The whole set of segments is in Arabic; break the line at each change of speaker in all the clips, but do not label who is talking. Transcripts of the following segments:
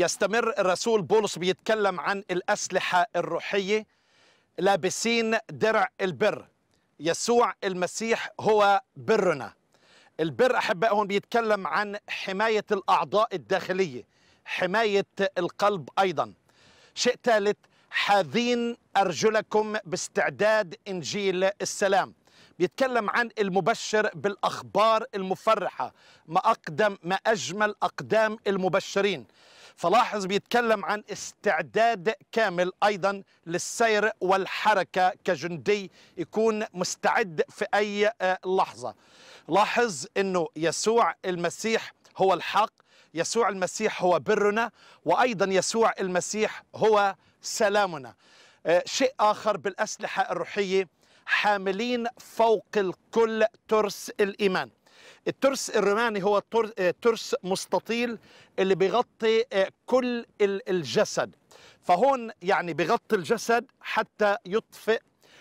يستمر الرسول بولس بيتكلم عن الأسلحة الروحية لابسين درع البر يسوع المسيح هو برنا البر أحباء هون بيتكلم عن حماية الأعضاء الداخلية حماية القلب أيضا شيء ثالث حاذين أرجلكم باستعداد إنجيل السلام بيتكلم عن المبشر بالأخبار المفرحة ما أقدم ما أجمل أقدام المبشرين فلاحظ بيتكلم عن استعداد كامل أيضا للسير والحركة كجندي يكون مستعد في أي آه، لحظة لاحظ أنه يسوع المسيح هو الحق يسوع المسيح هو برنا وأيضا يسوع المسيح هو سلامنا آه، شيء آخر بالأسلحة الروحية حاملين فوق الكل ترس الإيمان الترس الروماني هو آه، ترس مستطيل اللي بيغطي آه، كل الجسد فهون يعني بغطي الجسد حتى يطفئ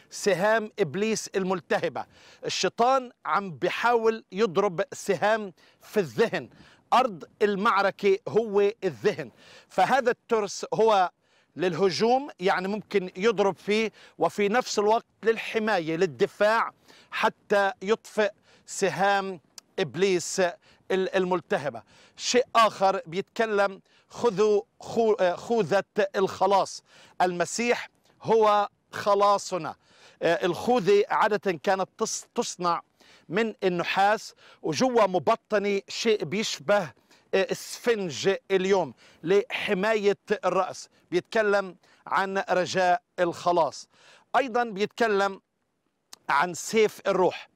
سهام ابليس الملتهبه الشيطان عم بيحاول يضرب سهام في الذهن ارض المعركه هو الذهن فهذا الترس هو للهجوم يعني ممكن يضرب فيه وفي نفس الوقت للحمايه للدفاع حتى يطفئ سهام إبليس الملتهبة شيء آخر بيتكلم خذوا آه، خوذة الخلاص المسيح هو خلاصنا آه، الخوذة عادة كانت تصنع من النحاس وجوا مبطنة شيء بيشبه آه، اسفنج اليوم لحماية الرأس بيتكلم عن رجاء الخلاص أيضا بيتكلم عن سيف الروح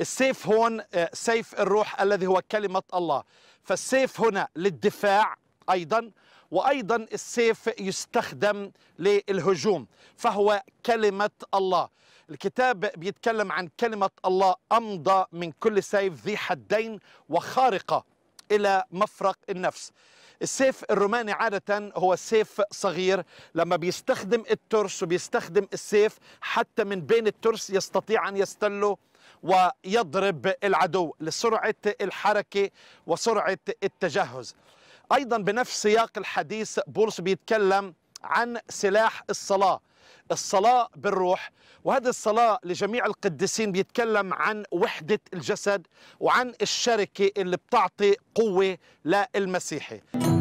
السيف هون آه، سيف الروح الذي هو كلمة الله فالسيف هنا للدفاع أيضا وأيضا السيف يستخدم للهجوم فهو كلمة الله الكتاب بيتكلم عن كلمة الله أمضى من كل سيف ذي حدين وخارقة إلى مفرق النفس السيف الروماني عادة هو سيف صغير لما بيستخدم الترس وبيستخدم السيف حتى من بين الترس يستطيع أن يستله ويضرب العدو لسرعة الحركة وسرعة التجهز أيضا بنفس سياق الحديث بولس بيتكلم عن سلاح الصلاة الصلاة بالروح وهذه الصلاة لجميع القديسين بيتكلم عن وحدة الجسد وعن الشركة اللي بتعطي قوة للمسيحي